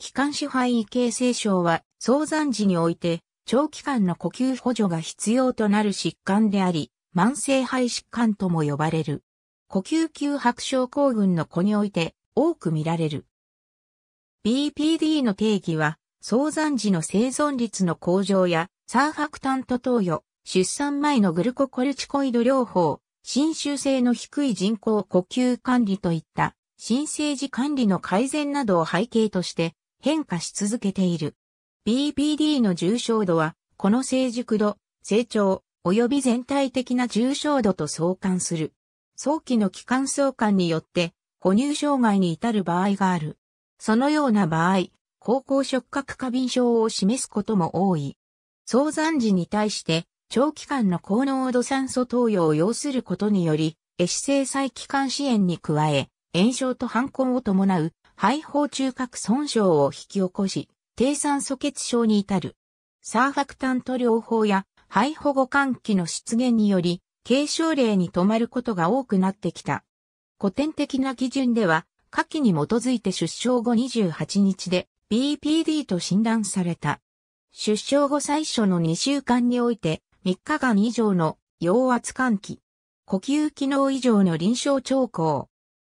気管支配位形成症は、早産時において、長期間の呼吸補助が必要となる疾患であり、慢性肺疾患とも呼ばれる。呼吸球白症候群の子において多く見られる。BPD の定義は、早産時の生存率の向上や、サーファクタント投与、出産前のグルココルチコイド療法、侵襲性の低い人工呼吸管理といった、新生児管理の改善などを背景として、変化し続けている。BPD の重症度は、この成熟度、成長、及び全体的な重症度と相関する。早期の期間相関によって、哺乳障害に至る場合がある。そのような場合、高校触覚過敏症を示すことも多い。早産時に対して、長期間の高濃度酸素投与を要することにより、エシ性細気管支炎に加え、炎症と反抗を伴う肺胞中核損傷を引き起こし、低酸素血症に至る。サーファクタント療法や肺保護換気の出現により、軽症例に止まることが多くなってきた。古典的な基準では、下記に基づいて出生後28日で BPD と診断された。出生後最初の2週間において3日間以上の陽圧換気、呼吸機能以上の臨床兆候、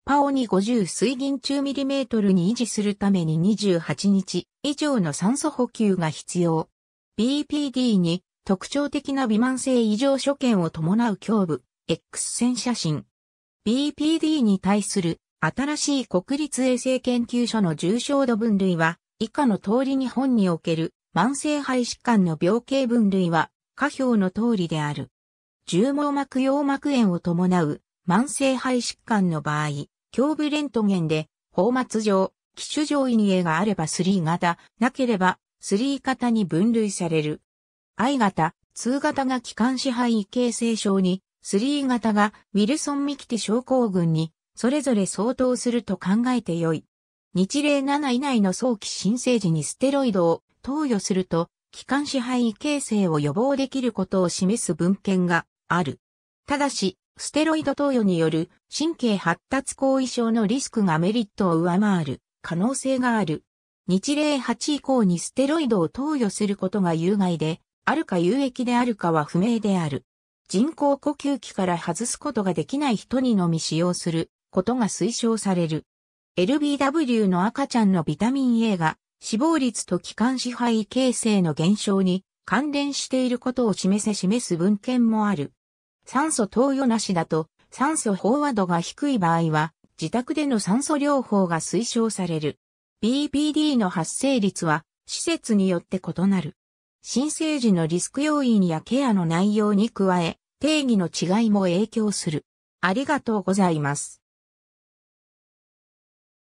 パオに50水銀中ミリメートルに維持するために28日以上の酸素補給が必要。BPD に特徴的な微慢性異常所見を伴う胸部、X 線写真。BPD に対する新しい国立衛生研究所の重症度分類は以下の通り日本における慢性肺疾患の病形分類は下表の通りである。重毛膜羊膜炎を伴う慢性肺疾患の場合、胸部レントゲンで、放末状、機種上に影があれば3型、なければ3型に分類される。I 型、2型が気管支配位形成症に、3型がウィルソン・ミキティ症候群に、それぞれ相当すると考えてよい。日例7以内の早期新生児にステロイドを投与すると、気管支配位形成を予防できることを示す文献がある。ただし、ステロイド投与による神経発達後遺症のリスクがメリットを上回る可能性がある。日例8以降にステロイドを投与することが有害で、あるか有益であるかは不明である。人工呼吸器から外すことができない人にのみ使用することが推奨される。LBW の赤ちゃんのビタミン A が死亡率と気管支配形成の減少に関連していることを示せ示す文献もある。酸素投与なしだと酸素飽和度が低い場合は自宅での酸素療法が推奨される。BPD の発生率は施設によって異なる。新生児のリスク要因やケアの内容に加え、定義の違いも影響する。ありがとうございます。